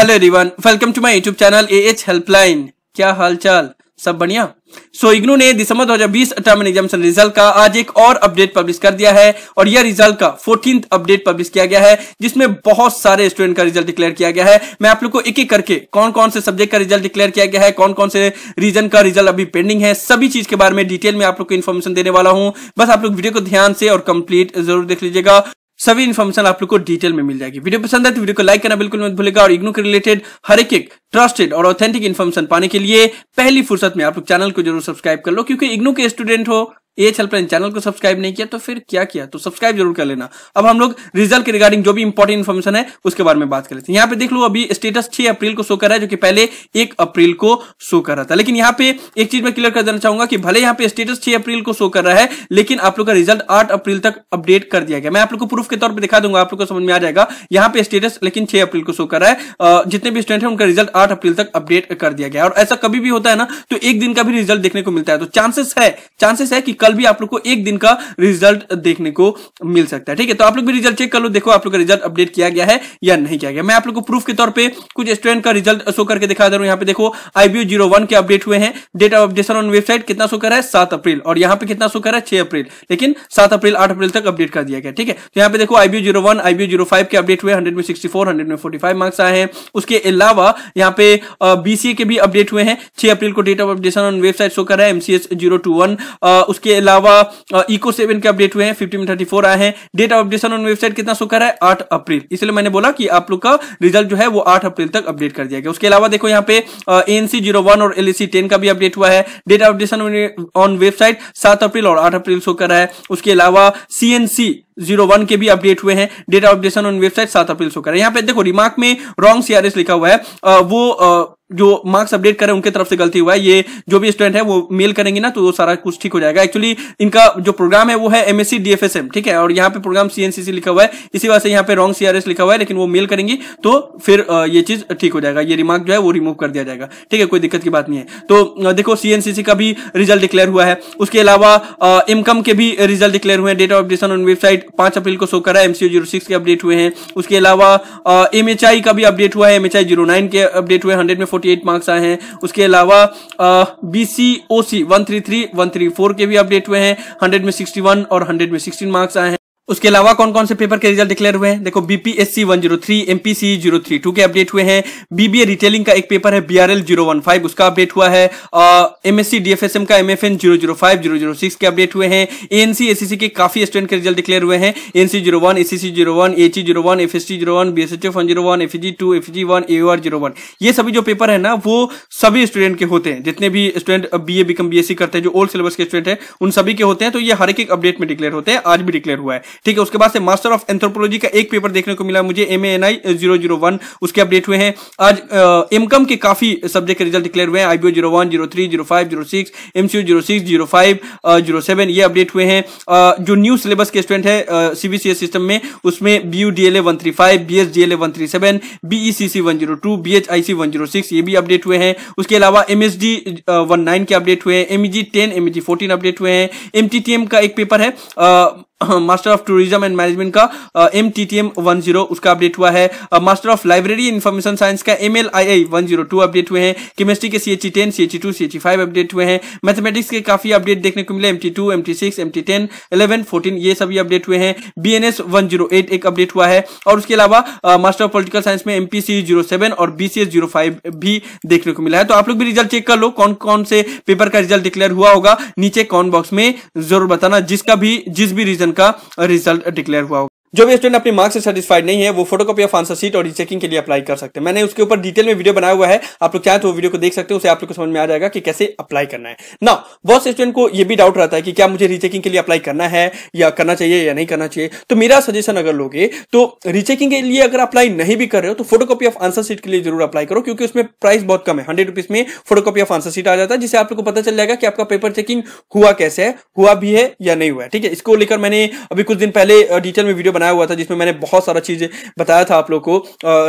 hello everyone welcome to my YouTube channel A H helpline क्या हाल चाल सब बढ़िया सो so, इग्नू ने दिसंबर 2020 हजार बीस अटामन एग्जाम रिजल्ट का आज एक और अपडेट पब्लिश कर दिया है और यह रिजल्ट का फोर्टीन अपडेट पब्लिश किया गया है जिसमें बहुत सारे स्टूडेंट का रिजल्ट डिक्लेयर किया गया है मैं आप लोग को एक एक करके कौन कौन से सब्जेक्ट का रिजल्ट डिक्लेयर किया गया है कौन कौन से रीजन का रिजल्ट अभी पेंडिंग है सभी चीज के बारे में डिटेल में आप लोग को इन्फॉर्मेशन देने वाला हूँ बस आप लोग वीडियो को ध्यान से और कंप्लीट जरूर देख लीजिएगा सभी इन्फॉर्मेशन आप लोग को डिटेल में मिल जाएगी वीडियो पसंद है तो वीडियो को लाइक करना बिल्कुल मत भूलेगा और इग्नो के रिलेटेड हर एक एक ट्रस्टेड और ऑथेंटिक इन्फॉर्मेशन पाने के लिए पहली फुर्सत में आप लोग चैनल को जरूर सब्सक्राइब कर लो क्योंकि इग्नो के स्टूडेंट हो एच हेल्पलाइन चैनल को सब्सक्राइब नहीं किया तो फिर क्या किया तो सब्सक्राइब जरूर कर लेना अब हम लोग रिजल्ट के रिगार्डिंग जो भी इंपॉर्टेंट इन्फॉर्मेशन है उसके बारे में बात कर लेते हैं यहाँ पे देख लो अभी स्टेटस 6 अप्रैल को शो कर रहा है जो कि पहले 1 अप्रैल को शो कर रहा था लेकिन यहाँ पे एक चीज मैं क्लियर कर देना चाहूंगा कि भले यहाँ पे स्टेटस छह अप्रैल को शो कर रहा है लेकिन आप लोग का रिजल्ट आठ अप्रैल तक अपडेट कर दिया गया मैं आप लोग को प्रूफ के तौर पर दिखा दूंगा आप लोग को समझ में आ जाएगा यहाँ पे स्टेटस लेकिन छह अप्रैल को शो कर रहा है जितने भी स्टूडेंट है उनका रिजल्ट आठ अप्रैल तक अपडेट कर दिया गया और ऐसा कभी भी होता है ना तो एक दिन का भी रिजल्ट देखने को मिलता है तो चांसेस है चांसेस है कि कल कल भी आप लोग को एक दिन का रिजल्ट देखने को मिल सकता है ठीक है तो आप लोग भी रिजल्ट चेक कर लो देखो आप लोग का रिजल्ट अपडेट किया गया है या नहीं किया गया मैं आप लोग को प्रूफ के तौर पर कुछ स्टूडेंट का रिजल्ट शो करके दिखा दे रहा हूं यहाँ पे देखो आईबीओ जीरो के अपडेट हुए हैं date of updation on website कितना शो कर है सात अप्रैल और यहाँ पे कितना शो कर है छह अप्रैल लेकिन सात अप्रैल आठ अप्रैल तक अपडेट कर दिया गया ठीक है तो यहाँ पे देखो IBO zero one IBO zero five के अपडेट हुए हंड्रेड में सिक्सटी फोर हंड्रेड में फोर्टी फाइव मार्क्स आए हैं उसके अलावा यहाँ पे बीसीए के भी अपडेट हुए हैं छह अप्रैल को date of updation on website show कर रहा है एमसीएस जीरो टू वन उसके इसके अलावा इको सेवन के अपडेट हुए हैं फिफ्टी थर्टी फोर आए हैं date of updation on website कितना सुखर है आठ अप्रैल इसलिए मैंने बोला कि आप लोग का रिजल्ट जो है वो आठ अप्रैल तक अपडेट कर दिया गया उसके अलावा देखो यहाँ पे एनसी जीरो वन और एलएसी टेन e का भी अपडेट हुआ है date of updation on website सात अप्रैल और आठ अप्रैल शो कर रहा है उसके अलावा सीएनसी जीरो वन के भी अपडेट हुए हैं डेटा अपडेशन ऑन वेबसाइट सात अप्रैल शो कर रहा है यहाँ पे देखो रिमार्क में रॉन्ग सीआरएस लिखा हुआ है आ, वो आ, जो मार्क्स अपडेट करें उनके तरफ से गलती हुआ है ये जो भी स्टूडेंट है वो मेल करेंगे ना तो वो सारा कुछ ठीक हो जाएगा एक्चुअली इनका जो प्रोग्राम है वो है एमएससी डीएफएसएम ठीक है और यहाँ पे प्रोग्राम सीएनसीसी लिखा हुआ है इसी वजह से यहाँ पे रॉन्ग सीआरएस लिखा हुआ है लेकिन वो मेल करेंगी तो फिर ये चीज ठीक हो जाएगा ये रिमार्क जो है वो रिमूव कर दिया जाएगा ठीक है कोई दिक्कत की बात नहीं है तो देखो सीएनसीसी का भी रिजल्ट डिक्लेयर हुआ है उसके अलावा इनकम के भी रिजल्ट डिक्लेयर हुए हैं date of updation on website पांच अप्रैल को शो करा है एमसीओ जीरो सिक्स के अपडेट हुए हैं उसके अलावा एमएचआई का भी अपडेट हुआ है एमएचआई जीरो नाइन के अपडेट हुए हंड्रेड में फोर्टी एट मार्क्स आए हैं उसके अलावा B C O C one three three one three four के भी अपडेट हुए हैं हंड्रेड में सिक्सटी वन और हंड्रेड में सिक्सटीन मार्क्स आए हैं उसके अलावा कौन कौन से पेपर के रिजल्ट डिक्लेयर हुए हैं देखो बीपीएससी 103 एमपीसी टू के अपडेट हुए हैं बीबीए रिटेलिंग का एक पेपर है बीआरएल फाइव उसका अपडेट हुआ है एमएससी डीएफएसएम का एमएफएन जीरो सिक्स के अपडेट हुए हैं एनसी एसीसी e के काफी स्टूडेंट के रिजल्ट डिक्लेयर हुए हैं NC zero one ACC zero one एची zero one F S T zero one B S F one zero one F G two F G one R zero one ये सभी जो paper है ना वो सभी स्टूडेंट के होते हैं जितने भी student B A B S C करते हैं जो ओल्ड सिलेबस के स्टूडेंट है उन सभी के होते हैं तो ये हर एक अपडेट में डिक्लेयर होते हैं आज भी डिक्लेयर हुआ है ठीक है उसके बाद से मास्टर ऑफ एंथ्रोपोलॉजी का एक पेपर देखने को मिला मुझे M N I zero zero one उसके अपडेट हुए हैं आज एमकम के काफी सब्जेक्ट के रिजल्ट डिक्लेयर हुए हैं IBO zero one zero three zero five zero six M MCU zero six zero five zero seven ये अपडेट हुए हैं जो न्यू सिलेबस के स्टूडेंट है सीबीसीएस सिस्टम में उसमें B U D L A one three five B S D L A one three seven BE C C one zero two B H I C one zero six ये भी update हुए हैं उसके अलावा M S D one nine के update हुए हैं M E G ten M E G fourteen update हुए हैं एम टी टी एम का एक पेपर है master of tourism and management का M T T M one zero उसका अपडेट हुआ है master of library information science का M L I I one zero two update हुए हैं केमिस्ट्री के C H ten C H two C H five update हुए हैं mathematics के काफी अपडेट देखने को मिले M T two M T six M T ten eleven fourteen ये सभी अपडेट हुए हैं B N S one zero eight एक अपडेट हुआ है और उसके अलावा मास्टर ऑफ पोलिटिकल साइंस में M P C zero seven और B C S zero five भी देखने को मिला है तो आप लोग भी रिजल्ट चेक कर लो कौन कौन से पेपर का रिजल्ट डिक्लेयर हुआ होगा नीचे कॉन बॉक्स में जरूर बताना जिसका भी जिस भी रीजन का रिजल्ट डिक्लेयर हुआ होगा जो भी स्टूडेंट अपनी मार्क्स से सेटिस्फाइड नहीं है वो फोटोकॉपी ऑफ आंसर सीट और रीचेकिंग के लिए अप्लाई कर सकते हैं मैंने उसके ऊपर डिटेल में वीडियो बनाया हुआ है आप लोग चाहें तो वो वीडियो को देख सकते हैं उसे आप लोग को समझ में आ जाएगा कि कैसे अप्लाई करना है ना बहुत से स्टूडेंट को ये भी डाउट रहता है कि क्या मुझे रीचेकिंग के लिए अप्लाई करना है या करना चाहिए या नहीं करना चाहिए तो मेरा सजेशन अगर लोगे तो रीचेकिंग के लिए अगर अप्लाई नहीं भी कर रहे हो तो फोटो ऑफ आंसर सीट के लिए जरूर अप्लाई करो क्योंकि उसमें प्राइस बहुत कम है हंड्रेड में फोटो ऑफ आंसर सीट आ जाता है जिससे आप लोग को पता चल जाएगा कि आपका पेपर चेकिंग हुआ कैसे है हुआ भी है या नहीं हुआ है ठीक है इसको लेकर मैंने अभी कुछ दिन पहले डिटेल में वीडियो बनाया हुआ था जिसमें मैंने बहुत सारा चीज़ बताया था आप लोग को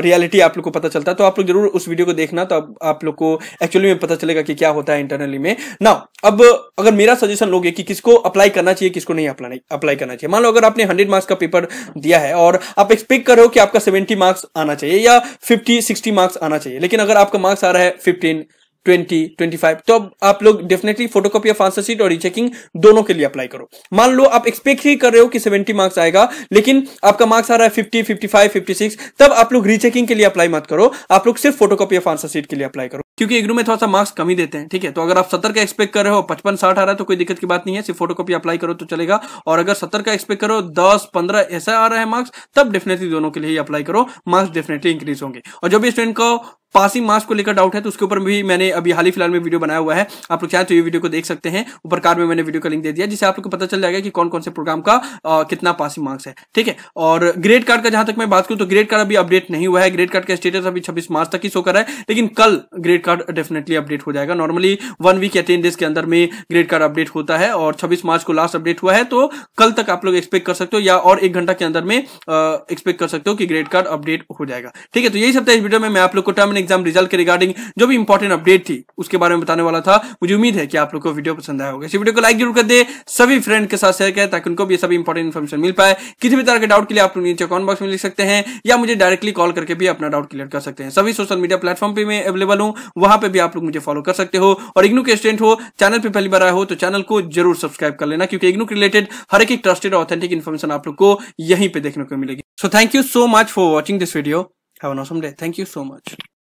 रियलिटी आप लोग को पता चलता है तो आप लोग जरूर उस वीडियो को देखना तो आप लोग को एक्चुअली में पता चलेगा कि क्या होता है इंटरनली में ना अब अगर मेरा सजेशन लोग कि किसको अप्लाई करना चाहिए किसको नहीं अप्लाई अप्लाई करना चाहिए मान लो अगर आपने हंड्रेड मार्क्स का पेपर दिया है और आप एक्सपेक्ट कर रहे हो कि आपका सेवेंटी मार्क्स आना चाहिए या फिफ्टी सिक्सटी मार्क्स आना चाहिए लेकिन अगर आपका मार्क्स आ रहा है फिफ्टीन ट्वेंटी ट्वेंटी फाइव तो अब आप लोग definitely photocopy of answer sheet और रीचेकिंग दोनों के लिए अप्लाई करो मान लो आप एक्सपेक्ट ही कर रहे हो कि सेवेंटी मार्क्स आएगा लेकिन आपका मार्क्स आ रहा है fifty fifty five fifty six तब आप लोग रीचेकिंग के लिए अप्लाई मत करो आप लोग सिर्फ फोटोकॉपी ऑफ आंसर शीट के लिए अप्लाई करो क्योंकि एग्रू में थोड़ा सा मार्क्स कमी देते हैं ठीक है तो अगर आप सत्तर का एक्सपेक्ट कर रहे हो पचपन साठ आ रहा है तो कोई दिक्कत की बात नहीं है सिर्फ फोटो अप्लाई करो तो चलेगा और अगर सत्तर का एक्सपेक्ट करो दस पंद्रह ऐसा आ रहा है मार्क्स तब डेफिनेटली दोनों के लिए अप्लाई करो मार्क्स डेफिनेटली इंक्रीज होंगे और जो भी स्टूडेंट को पासिंग मार्क्स को लेकर डाउट है तो उसके ऊपर भी मैंने अभी हाल ही फिलहाल में वीडियो बनाया हुआ है आप लोग चाहें तो ये वीडियो को देख सकते हैं ऊपर कार में मैंने वीडियो का लिंक दे दिया जिससे आप लोग को पता चल जाएगा कि कौन कौन से प्रोग्राम का आ, कितना पासिंग मार्क्स है ठीक है और ग्रेड कार्ड का जहां तक मैं बात करूं तो ग्रेड कार्ड अभी अपडेट नहीं हुआ है ग्रेड कार्ड का स्टेटस अभी छब्बीस मार्च तक ही शो कर रहा है लेकिन कल ग्रेड कार्ड डेफिनेटली अपडेट हो जाएगा नॉर्मली वन वीक या टेन डेज के अंदर में ग्रेड कार्ड अपडेट होता है और छब्बीस मार्च को लास्ट अपडेट हुआ है तो कल तक आप लोग एक्सपेक्ट कर सकते हो या और एक घंटा के अंदर में एक्सपेक्ट कर सकते हो कि ग्रेड कार्ड अपडेट हो जाएगा ठीक है तो यही सब था इस वीडियो में मैं आप लोग को टर्मिनेट एग्जाम रिजल्ट के रिगार्डिंग जो भी इंपॉर्टेंट अपडेट थी उसके बारे में बताने वाला था मुझे उम्मीद है कि आप लोग को वीडियो पसंद आया होगा इस वीडियो को लाइक जरूर कर दे सभी फ्रेंड के साथ शेयर करें ताकि उनको भी सभी इंपॉर्टेंट इन्फॉर्मेशन मिल पाए किसी भी तरह के डाउट के लिए आप लोग नीचे कॉमेंट बॉक्स में लिख सकते हैं या मुझे डायरेक्टली कॉल करके भी अपना डाउट क्लियर कर सकते हैं सभी सोशल मीडिया प्लेटफॉर्म पर मैं अवेलेबल हूँ वहां पर भी आप लोग मुझे फॉलो कर सकते हो और इग्नू के स्टूडेंट हो चैनल पर पहली बार आए हो तो चैनल को जरूर सब्सक्राइब कर लेना क्योंकि इग्नू के रिलेटेड हर एक ट्रस्टेड ऑथेंटिक इन्फॉर्मेशन आप लोग को यहीं पर देखने को मिलेगी so thank you so much for watching this video have an awesome day thank you so much